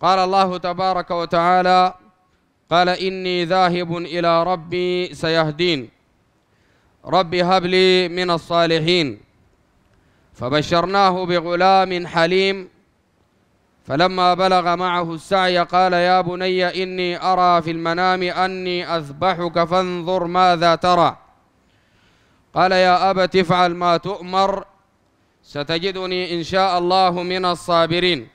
قال الله تبارك وتعالى قال إني ذاهب إلى ربي سيهدين ربي هب لي من الصالحين فبشرناه بغلام حليم فلما بلغ معه السعي قال يا بني إني أرى في المنام أني أذبحك فانظر ماذا ترى قال يا أبت افعل ما تؤمر ستجدني إن شاء الله من الصابرين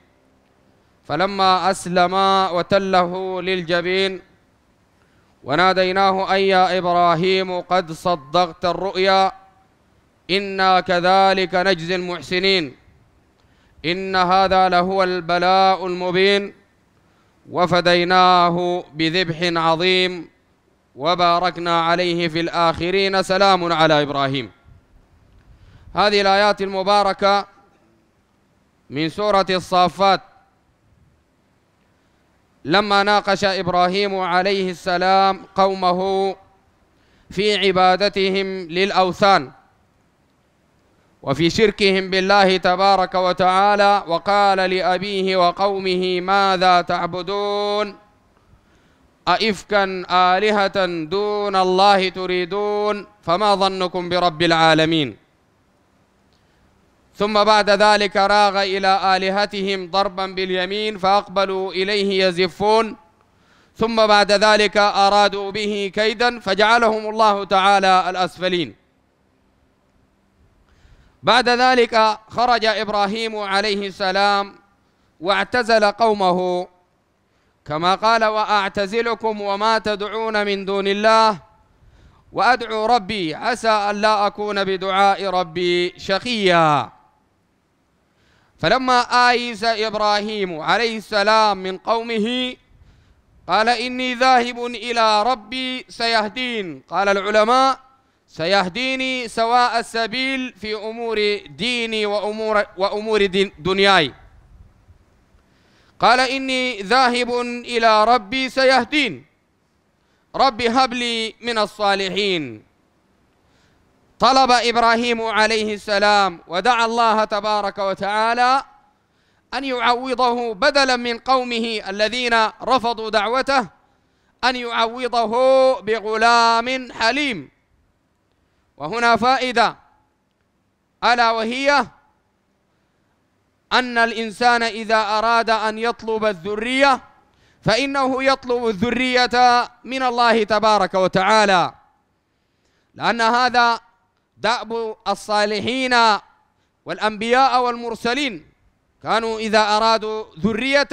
فلما أسلم وتله للجبين وناديناه أي يا إبراهيم قد صدقت الرؤيا إنا كذلك نجزي المحسنين إن هذا لهو البلاء المبين وفديناه بذبح عظيم وباركنا عليه في الآخرين سلام على إبراهيم هذه الآيات المباركة من سورة الصافات لما ناقش إبراهيم عليه السلام قومه في عبادتهم للأوثان وفي شركهم بالله تبارك وتعالى وقال لأبيه وقومه ماذا تعبدون أئفكا آلهة دون الله تريدون فما ظنكم برب العالمين ثم بعد ذلك راغ إلى آلهتهم ضربا باليمين فأقبلوا إليه يزفون ثم بعد ذلك أرادوا به كيدا فجعلهم الله تعالى الأسفلين بعد ذلك خرج إبراهيم عليه السلام واعتزل قومه كما قال وأعتزلكم وما تدعون من دون الله وأدعو ربي عسى أن لا أكون بدعاء ربي شقيا فلما آيس إبراهيم عليه السلام من قومه قال إني ذاهب إلى ربي سيهدين قال العلماء سيهديني سواء السبيل في أمور ديني وأمور, وأمور دنياي قال إني ذاهب إلى ربي سيهدين ربي هب لي من الصالحين طلب إبراهيم عليه السلام ودعا الله تبارك وتعالى أن يعوضه بدلا من قومه الذين رفضوا دعوته أن يعوضه بغلام حليم وهنا فائدة ألا وهي أن الإنسان إذا أراد أن يطلب الذرية فإنه يطلب الذرية من الله تبارك وتعالى لأن هذا دأب الصالحين والأنبياء والمرسلين كانوا إذا أرادوا ذرية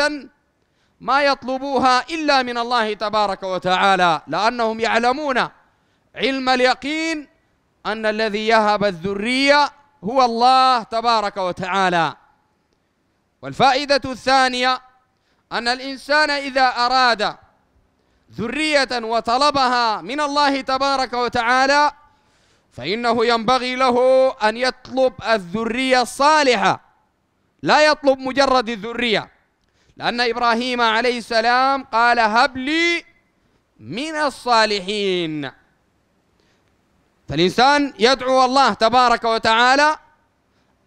ما يطلبوها إلا من الله تبارك وتعالى لأنهم يعلمون علم اليقين أن الذي يهب الذرية هو الله تبارك وتعالى والفائدة الثانية أن الإنسان إذا أراد ذرية وطلبها من الله تبارك وتعالى فإنه ينبغي له أن يطلب الذرية الصالحة لا يطلب مجرد الذرية لأن إبراهيم عليه السلام قال هب لي من الصالحين فالإنسان يدعو الله تبارك وتعالى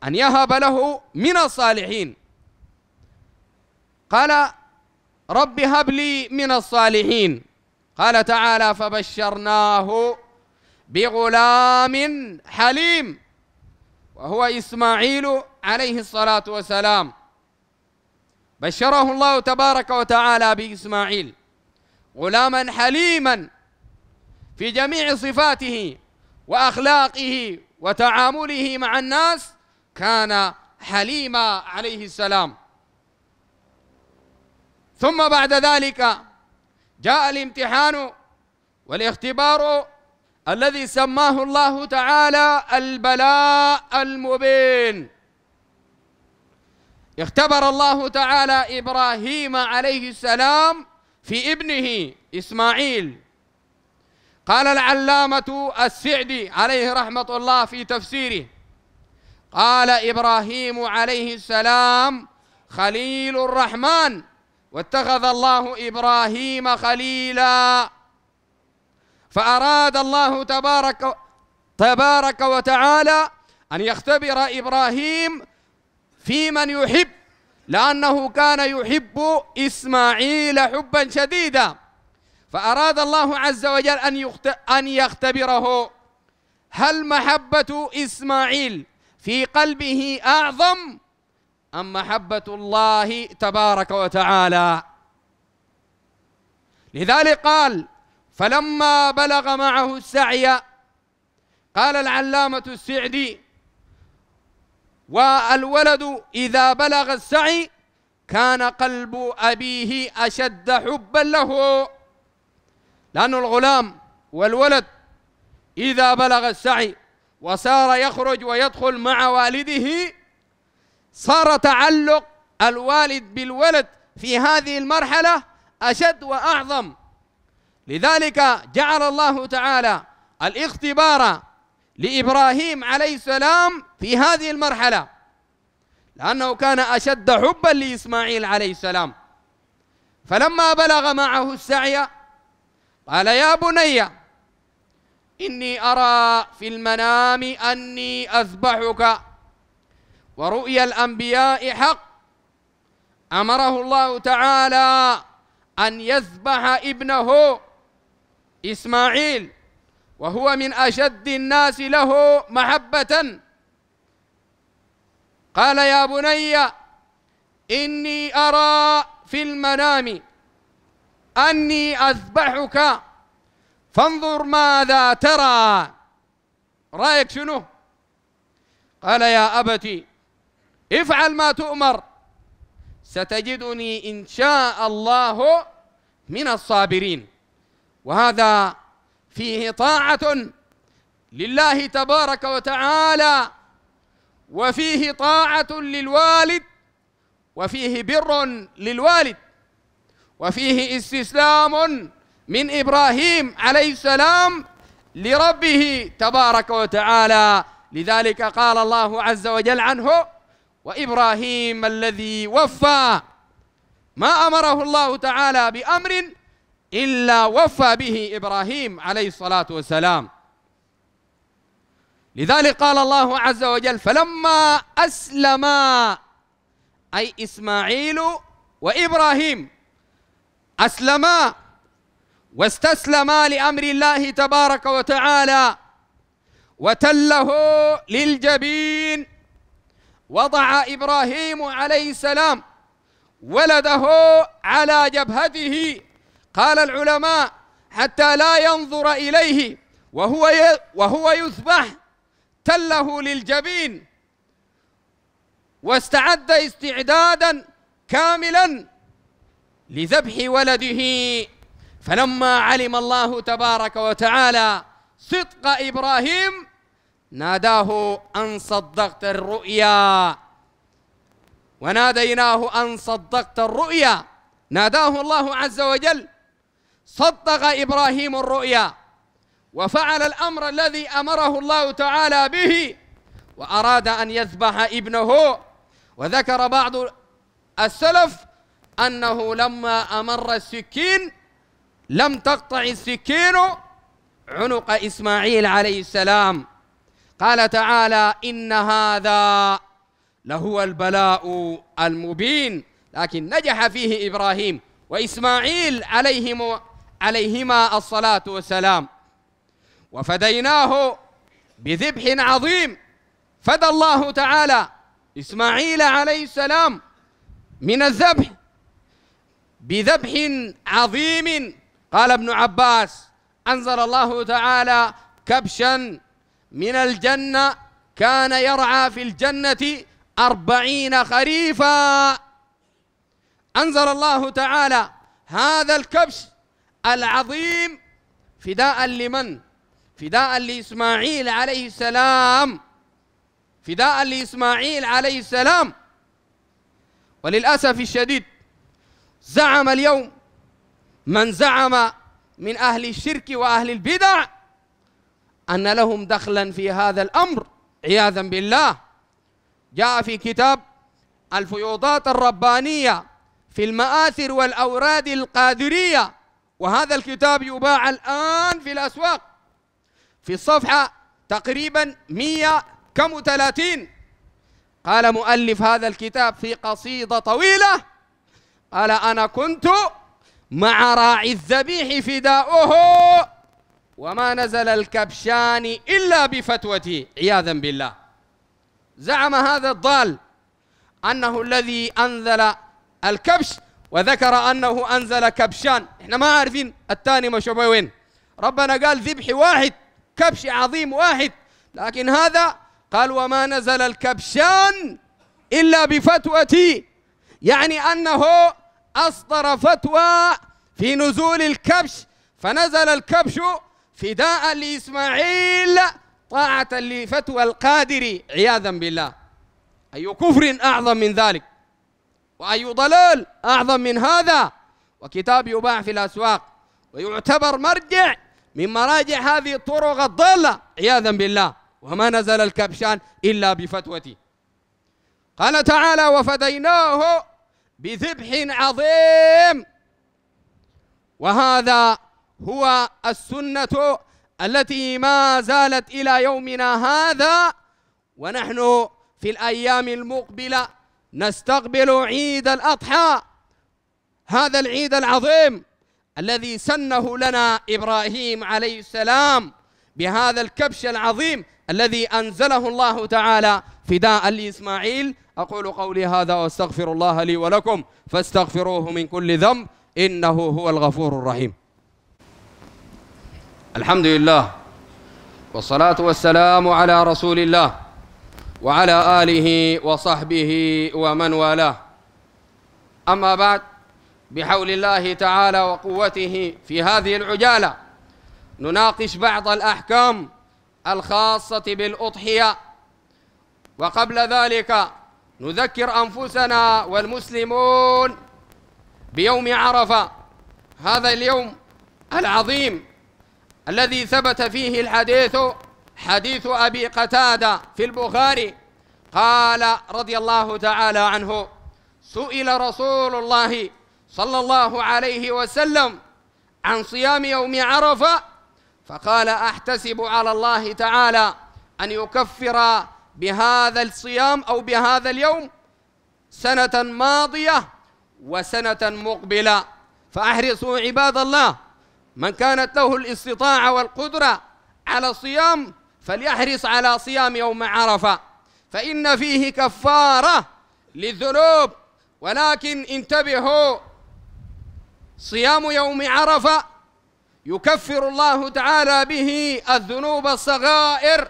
أن يهب له من الصالحين قال رب هب لي من الصالحين قال تعالى فبشرناه بغلام حليم وهو إسماعيل عليه الصلاة والسلام بشره الله تبارك وتعالى بإسماعيل غلاما حليما في جميع صفاته وأخلاقه وتعامله مع الناس كان حليما عليه السلام ثم بعد ذلك جاء الامتحان والاختبار الذي سماه الله تعالى البلاء المبين اختبر الله تعالى إبراهيم عليه السلام في ابنه إسماعيل قال العلامة السعدي عليه رحمة الله في تفسيره قال إبراهيم عليه السلام خليل الرحمن واتخذ الله إبراهيم خليلا فأراد الله تبارك تبارك وتعالى أن يختبر إبراهيم في من يحب لأنه كان يحب إسماعيل حبا شديدا فأراد الله عز وجل أن أن يختبره هل محبة إسماعيل في قلبه أعظم أم محبة الله تبارك وتعالى لذلك قال فلما بلغ معه السعي قال العلامة السعدي والولد إذا بلغ السعي كان قلب أبيه أشد حبا له لأن الغلام والولد إذا بلغ السعي وصار يخرج ويدخل مع والده صار تعلق الوالد بالولد في هذه المرحلة أشد وأعظم لذلك جعل الله تعالى الاختبار لإبراهيم عليه السلام في هذه المرحلة لأنه كان أشد حبا لإسماعيل عليه السلام فلما بلغ معه السعي قال يا بني إني أرى في المنام أني أذبحك ورؤيا الأنبياء حق أمره الله تعالى أن يذبح ابنه إسماعيل وهو من أشد الناس له محبة قال يا بني إني أرى في المنام أني أذبحك فانظر ماذا ترى رأيك شنو قال يا أبتي افعل ما تؤمر ستجدني إن شاء الله من الصابرين وهذا فيه طاعة لله تبارك وتعالى وفيه طاعة للوالد وفيه بر للوالد وفيه استسلام من إبراهيم عليه السلام لربه تبارك وتعالى لذلك قال الله عز وجل عنه وإبراهيم الذي وفى ما أمره الله تعالى بأمر إلا وفى به إبراهيم عليه الصلاة والسلام لذلك قال الله عز وجل فلما أسلما أي إسماعيل وإبراهيم أسلما واستسلما لأمر الله تبارك وتعالى وتله للجبين وضع إبراهيم عليه السلام ولده على جبهته قال العلماء حتى لا ينظر إليه وهو وهو يذبح تله للجبين واستعد استعدادا كاملا لذبح ولده فلما علم الله تبارك وتعالى صدق إبراهيم ناداه أن صدقت الرؤيا وناديناه أن صدقت الرؤيا ناداه الله عز وجل صدق إبراهيم الرؤيا وفعل الأمر الذي أمره الله تعالى به وأراد أن يذبح ابنه وذكر بعض السلف أنه لما أمر السكين لم تقطع السكين عنق إسماعيل عليه السلام قال تعالى إن هذا لهو البلاء المبين لكن نجح فيه إبراهيم وإسماعيل عليهم عليهما الصلاة والسلام وفديناه بذبح عظيم فدى الله تعالى إسماعيل عليه السلام من الذبح بذبح عظيم قال ابن عباس أنزل الله تعالى كبشا من الجنة كان يرعى في الجنة أربعين خريفا أنزل الله تعالى هذا الكبش العظيم فداء لمن فداء لإسماعيل عليه السلام فداء لإسماعيل عليه السلام وللأسف الشديد زعم اليوم من زعم من أهل الشرك وأهل البدع أن لهم دخلا في هذا الأمر عياذا بالله جاء في كتاب الفيوضات الربانية في المآثر والأوراد القادرية وهذا الكتاب يباع الآن في الأسواق في الصفحة تقريبا 100 كم وثلاثين قال مؤلف هذا الكتاب في قصيدة طويلة قال أنا كنت مع راعي الذبيح فداؤه وما نزل الكبشان إلا بفتوتي عياذا بالله زعم هذا الضال أنه الذي أنزل الكبش وذكر أنه أنزل كبشان إحنا ما عارفين الثاني مشوبه وين ربنا قال ذبح واحد كبش عظيم واحد لكن هذا قال وما نزل الكبشان إلا بفتوتي يعني أنه أصدر فتوى في نزول الكبش فنزل الكبش فداء لإسماعيل طاعة لفتوى القادر عياذا بالله أي كفر أعظم من ذلك وأي ضلال أعظم من هذا وكتاب يباع في الأسواق ويعتبر مرجع من مراجع هذه الطرق الضالة عياذا بالله وما نزل الكبشان إلا بفتوته قال تعالى وفديناه بذبح عظيم وهذا هو السنة التي ما زالت إلى يومنا هذا ونحن في الأيام المقبلة نستقبل عيد الأضحى هذا العيد العظيم الذي سنه لنا إبراهيم عليه السلام بهذا الكبش العظيم الذي أنزله الله تعالى فداء لإسماعيل أقول قولي هذا وأستغفر الله لي ولكم فاستغفروه من كل ذنب إنه هو الغفور الرحيم الحمد لله والصلاة والسلام على رسول الله وعلى آله وصحبه ومن والاه أما بعد بحول الله تعالى وقوته في هذه العجالة نناقش بعض الأحكام الخاصة بالأضحية وقبل ذلك نذكر أنفسنا والمسلمون بيوم عرفة هذا اليوم العظيم الذي ثبت فيه الحديث حديث أبي قتادة في البخاري قال رضي الله تعالى عنه سئل رسول الله صلى الله عليه وسلم عن صيام يوم عرفة فقال أحتسب على الله تعالى أن يكفر بهذا الصيام أو بهذا اليوم سنة ماضية وسنة مقبلة فأحرصوا عباد الله من كانت له الاستطاعة والقدرة على الصيام فليحرص على صيام يوم عرفة فإن فيه كفارة للذنوب ولكن انتبهوا صيام يوم عرفة يكفر الله تعالى به الذنوب الصغائر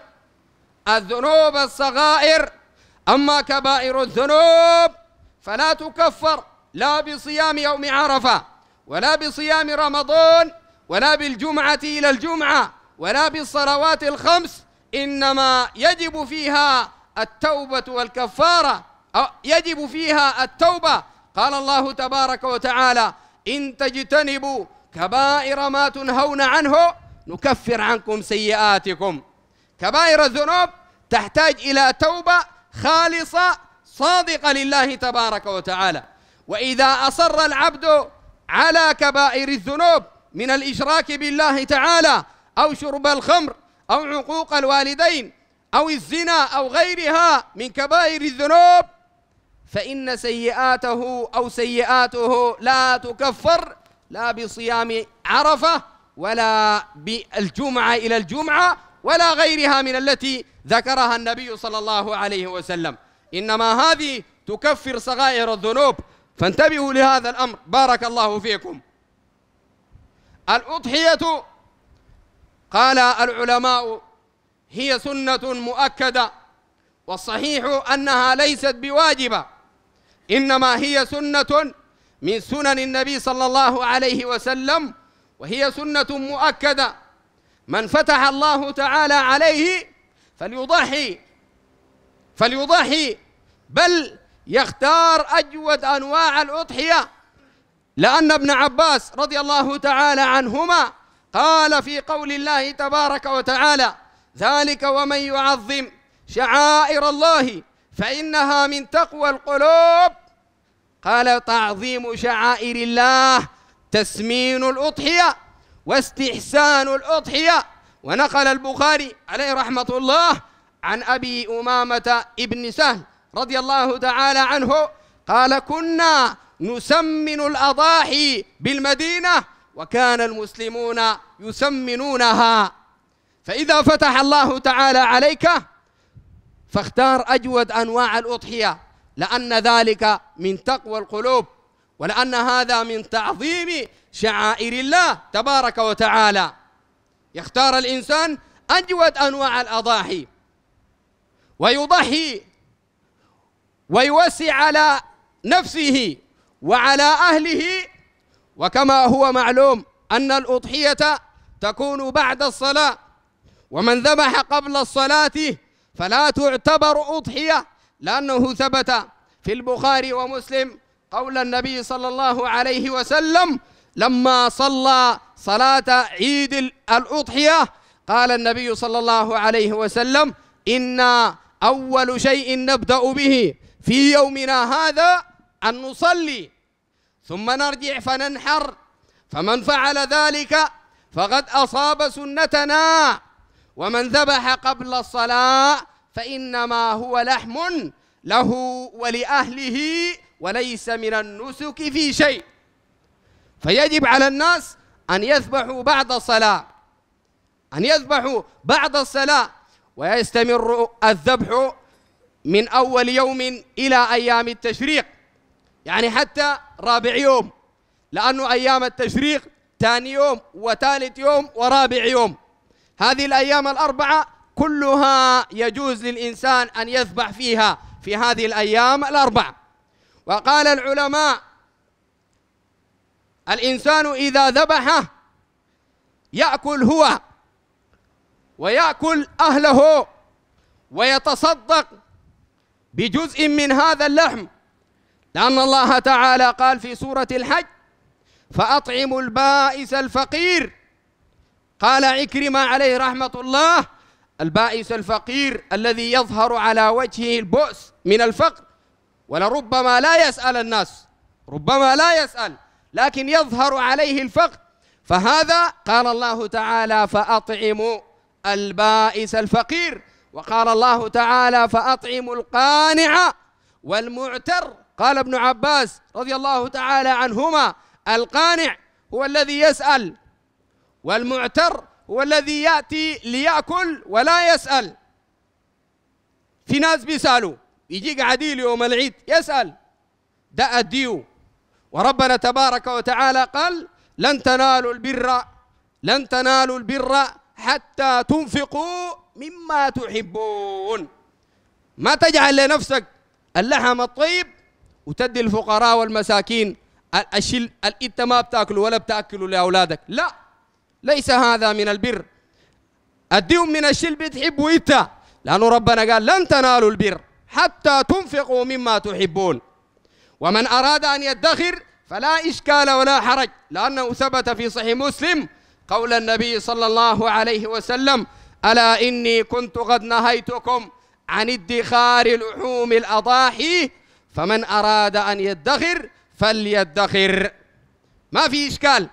الذنوب الصغائر أما كبائر الذنوب فلا تكفر لا بصيام يوم عرفة ولا بصيام رمضان ولا بالجمعة إلى الجمعة ولا بالصلوات الخمس إنما يجب فيها التوبة والكفارة أو يجب فيها التوبة قال الله تبارك وتعالى إن تجتنبوا كبائر ما تنهون عنه نكفر عنكم سيئاتكم كبائر الذنوب تحتاج إلى توبة خالصة صادقة لله تبارك وتعالى وإذا أصر العبد على كبائر الذنوب من الإشراك بالله تعالى أو شرب الخمر أو عقوق الوالدين أو الزنا أو غيرها من كبائر الذنوب فإن سيئاته أو سيئاته لا تكفر لا بصيام عرفة ولا بالجمعة إلى الجمعة ولا غيرها من التي ذكرها النبي صلى الله عليه وسلم إنما هذه تكفر صغائر الذنوب فانتبهوا لهذا الأمر بارك الله فيكم الأضحية قال العلماء هي سنة مؤكدة والصحيح أنها ليست بواجبة إنما هي سنة من سنن النبي صلى الله عليه وسلم وهي سنة مؤكدة من فتح الله تعالى عليه فليضحي فليضحي بل يختار أجود أنواع الأضحية لأن ابن عباس رضي الله تعالى عنهما قال في قول الله تبارك وتعالى ذلك ومن يعظم شعائر الله فإنها من تقوى القلوب قال تعظيم شعائر الله تسمين الأضحية واستحسان الأضحية ونقل البخاري عليه رحمة الله عن أبي أمامة ابن سهل رضي الله تعالى عنه قال كنا نسمن الأضاحي بالمدينة وكان المسلمون يسمنونها فإذا فتح الله تعالى عليك فاختار أجود أنواع الأضحية لأن ذلك من تقوى القلوب ولأن هذا من تعظيم شعائر الله تبارك وتعالى يختار الإنسان أجود أنواع الأضاحي ويضحي ويوسع على نفسه وعلى أهله وكما هو معلوم أن الأضحية تكون بعد الصلاة ومن ذبح قبل الصلاة فلا تعتبر أضحية لأنه ثبت في البخاري ومسلم قول النبي صلى الله عليه وسلم لما صلى صلاة عيد الأضحية قال النبي صلى الله عليه وسلم إن أول شيء نبدأ به في يومنا هذا أن نصلي ثم نرجع فننحر فمن فعل ذلك فقد أصاب سنتنا ومن ذبح قبل الصلاة فإنما هو لحم له ولأهله وليس من النسك في شيء فيجب على الناس أن يذبحوا بعد الصلاة أن يذبحوا بعد الصلاة ويستمر الذبح من أول يوم إلى أيام التشريق يعني حتى رابع يوم لأنه أيام التشريق ثاني يوم وثالث يوم ورابع يوم هذه الأيام الأربعة كلها يجوز للإنسان أن يذبح فيها في هذه الأيام الأربعة وقال العلماء الإنسان إذا ذبح يأكل هو ويأكل أهله ويتصدق بجزء من هذا اللحم لأن الله تعالى قال في سورة الحج فأطعموا البائس الفقير قال عكرمة عليه رحمة الله البائس الفقير الذي يظهر على وجهه البؤس من الفقر ولربما لا يسأل الناس ربما لا يسأل لكن يظهر عليه الفقر فهذا قال الله تعالى فأطعموا البائس الفقير وقال الله تعالى فأطعموا القانع والمعتر قال ابن عباس رضي الله تعالى عنهما القانع هو الذي يسأل والمعتر هو الذي يأتي ليأكل ولا يسأل في ناس بيسألوا يجيك عديل يوم العيد يسأل ده أديو وربنا تبارك وتعالى قال لن تنالوا البر لن تنالوا البر حتى تنفقوا مما تحبون ما تجعل لنفسك اللحم الطيب وتدي الفقراء والمساكين الشل الإنت ما بتاكله ولا بتاكله لاولادك لا ليس هذا من البر اديهم من الشل بتحبوا انت لانه ربنا قال لن تنالوا البر حتى تنفقوا مما تحبون ومن اراد ان يدخر فلا اشكال ولا حرج لانه ثبت في صحيح مسلم قول النبي صلى الله عليه وسلم الا اني كنت قد نهيتكم عن ادخار لحوم الاضاحي فمن أراد أن يدخر فليدخر ما في إشكال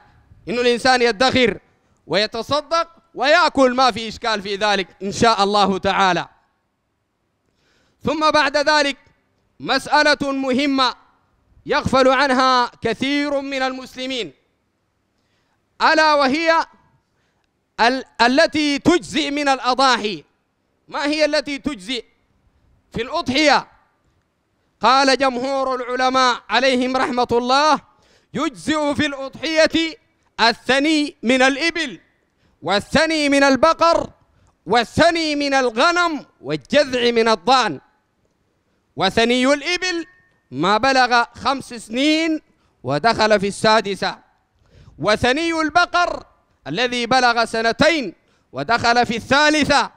إنه الإنسان يدخر ويتصدق ويأكل ما في إشكال في ذلك إن شاء الله تعالى ثم بعد ذلك مسألة مهمة يغفل عنها كثير من المسلمين ألا وهي ال التي تجزئ من الأضاحي ما هي التي تجزئ في الأضحية قال جمهور العلماء عليهم رحمة الله يجزئ في الأضحية الثني من الإبل والثني من البقر والثني من الغنم والجذع من الضأن وثني الإبل ما بلغ خمس سنين ودخل في السادسة وثني البقر الذي بلغ سنتين ودخل في الثالثة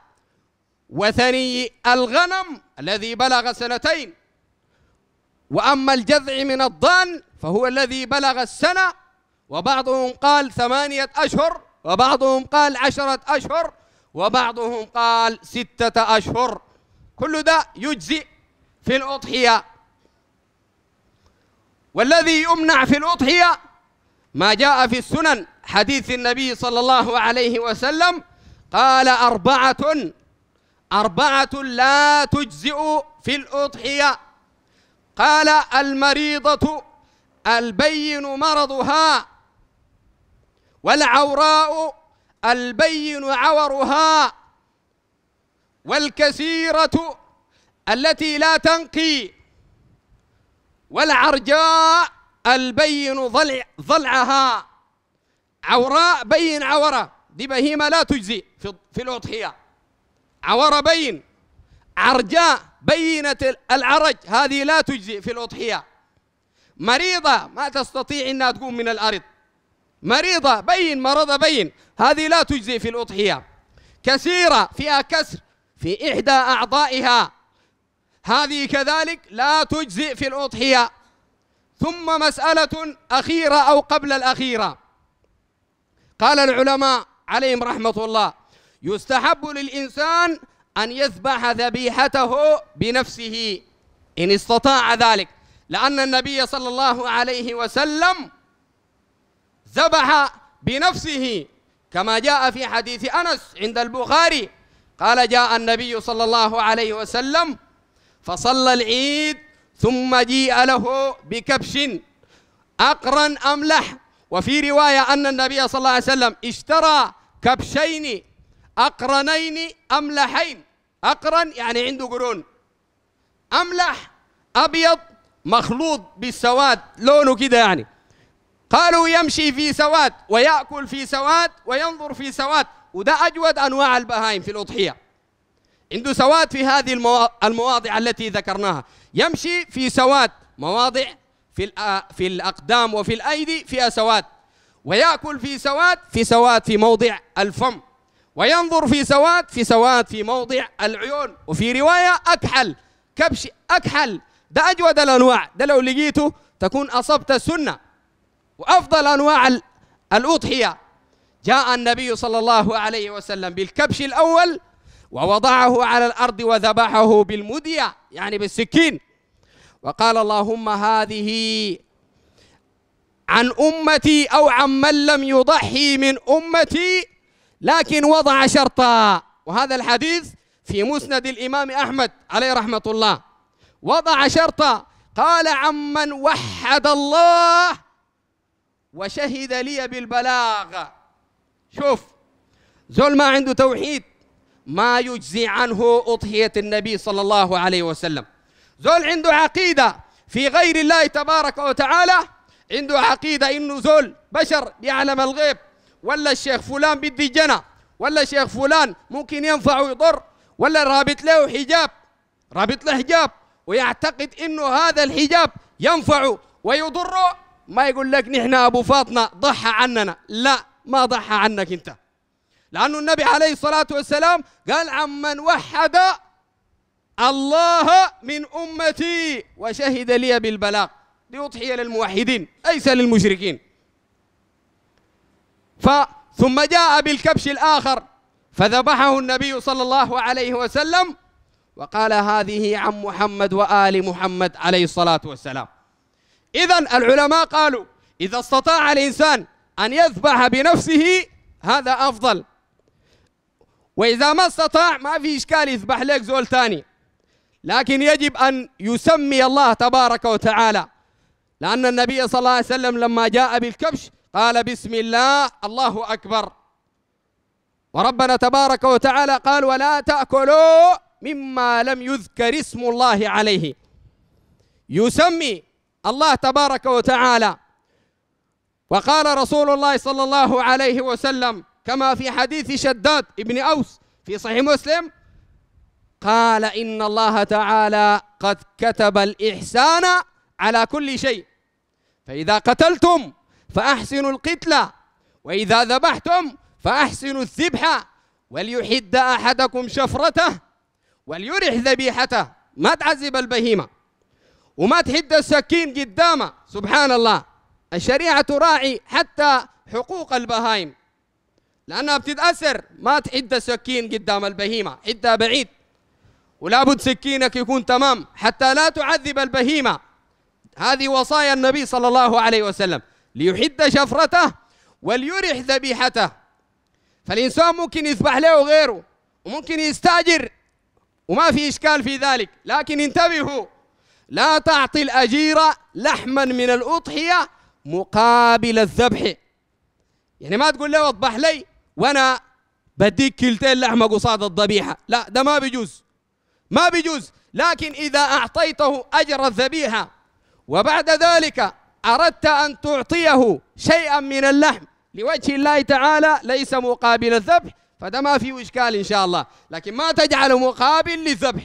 وثني الغنم الذي بلغ سنتين وأما الجذع من الضان فهو الذي بلغ السنة وبعضهم قال ثمانية أشهر وبعضهم قال عشرة أشهر وبعضهم قال ستة أشهر كل ده يجزئ في الأضحية والذي يمنع في الأضحية ما جاء في السنن حديث النبي صلى الله عليه وسلم قال أربعة أربعة لا تجزئ في الأضحية قال المريضة البين مرضها والعوراء البين عورها والكثيرة التي لا تنقي والعرجاء البين ضلع ضلعها عوراء بين عورة دي بهيمة لا تجزي في, الأضحية عورة بين عرجاء بينة العرج هذه لا تجزئ في الأضحية مريضة ما تستطيع أنها تقوم من الأرض مريضة بين مرضة بين هذه لا تجزئ في الأضحية كثيرة فيها كسر في إحدى أعضائها هذه كذلك لا تجزئ في الأضحية ثم مسألة أخيرة أو قبل الأخيرة قال العلماء عليهم رحمة الله يستحب للإنسان أن يذبح ذبيحته بنفسه إن استطاع ذلك لأن النبي صلى الله عليه وسلم ذبح بنفسه كما جاء في حديث أنس عند البخاري قال جاء النبي صلى الله عليه وسلم فصلى العيد ثم جيء له بكبش أقرا أملح وفي رواية أن النبي صلى الله عليه وسلم اشترى كبشين أقرنين أملحين أقرن يعني عنده قرون أملح أبيض مخلوط بالسواد لونه كده يعني قالوا يمشي في سواد ويأكل في سواد وينظر في سواد وده أجود أنواع البهائم في الأضحية عنده سواد في هذه المواضع التي ذكرناها يمشي في سواد مواضع في آه، في الأقدام وفي الأيدي فيها سواد ويأكل في سواد في سواد في موضع الفم وينظر في سواد في سواد في موضع العيون وفي رواية أكحل كبش أكحل ده أجود الأنواع ده لو لقيته تكون أصبت السنة وأفضل أنواع الأضحية جاء النبي صلى الله عليه وسلم بالكبش الأول ووضعه على الأرض وذبحه بالمدية يعني بالسكين وقال اللهم هذه عن أمتي أو عن من لم يضحي من أمتي لكن وضع شرطا وهذا الحديث في مسند الإمام أحمد عليه رحمة الله وضع شرطا قال عمن وحد الله وشهد لي بالبلاغ شوف زول ما عنده توحيد ما يجزي عنه أضحية النبي صلى الله عليه وسلم زول عنده عقيدة في غير الله تبارك وتعالى عنده عقيدة إنه زول بشر يعلم الغيب ولا الشيخ فلان بدي جنى ولا الشيخ فلان ممكن ينفع ويضر ولا رابط له حجاب رابط له حجاب ويعتقد انه هذا الحجاب ينفعه ويضره ما يقول لك نحن ابو فاطمه ضحى عننا لا ما ضحى عنك انت لأن النبي عليه الصلاة والسلام قال عمن وحد الله من أمتي وشهد لي بالبلاغ ليضحي للموحدين ليس للمشركين ثم جاء بالكبش الآخر فذبحه النبي صلى الله عليه وسلم وقال هذه عن محمد وآل محمد عليه الصلاة والسلام إذا العلماء قالوا إذا استطاع الإنسان أن يذبح بنفسه هذا أفضل وإذا ما استطاع ما في إشكال يذبح لك زول ثاني لكن يجب أن يسمي الله تبارك وتعالى لأن النبي صلى الله عليه وسلم لما جاء بالكبش قال بسم الله الله أكبر وربنا تبارك وتعالى قال ولا تأكلوا مما لم يذكر اسم الله عليه يسمي الله تبارك وتعالى وقال رسول الله صلى الله عليه وسلم كما في حديث شداد ابن أوس في صحيح مسلم قال إن الله تعالى قد كتب الإحسان على كل شيء فإذا قتلتم فأحسنوا القتلة وإذا ذبحتم فأحسنوا الذبحة وليحد أحدكم شفرته وليرح ذبيحته ما تعذب البهيمة وما تحد السكين قدامه سبحان الله الشريعة تراعي حتى حقوق البهائم لأنها بتتأثر ما تحد السكين قدام البهيمة حدها بعيد ولابد سكينك يكون تمام حتى لا تعذب البهيمة هذه وصايا النبي صلى الله عليه وسلم ليحد شفرته وليرح ذبيحته فالإنسان ممكن يذبح له غيره وممكن يستاجر وما في إشكال في ذلك لكن انتبهوا لا تعطي الأجير لحما من الأضحية مقابل الذبح يعني ما تقول له اذبح لي وأنا بديك كلتين لحمة قصاد الذبيحة لا ده ما بيجوز ما بيجوز لكن إذا أعطيته أجر الذبيحة وبعد ذلك أردت أن تعطيه شيئا من اللحم لوجه الله تعالى ليس مقابل الذبح فده ما فيه إشكال إن شاء الله لكن ما تجعله مقابل للذبح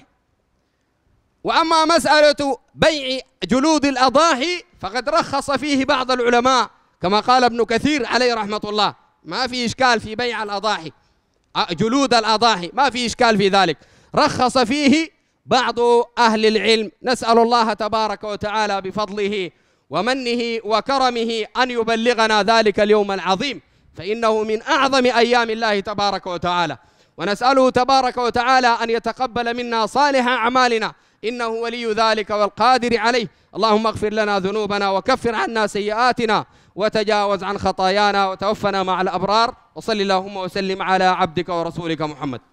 وأما مسألة بيع جلود الأضاحي فقد رخص فيه بعض العلماء كما قال ابن كثير عليه رحمة الله ما في إشكال في بيع الأضاحي جلود الأضاحي ما في إشكال في ذلك رخص فيه بعض أهل العلم نسأل الله تبارك وتعالى بفضله ومنه وكرمه أن يبلغنا ذلك اليوم العظيم فإنه من أعظم أيام الله تبارك وتعالى ونسأله تبارك وتعالى أن يتقبل منا صالح أعمالنا إنه ولي ذلك والقادر عليه اللهم اغفر لنا ذنوبنا وكفر عنا سيئاتنا وتجاوز عن خطايانا وتوفنا مع الأبرار وصل اللهم وسلم على عبدك ورسولك محمد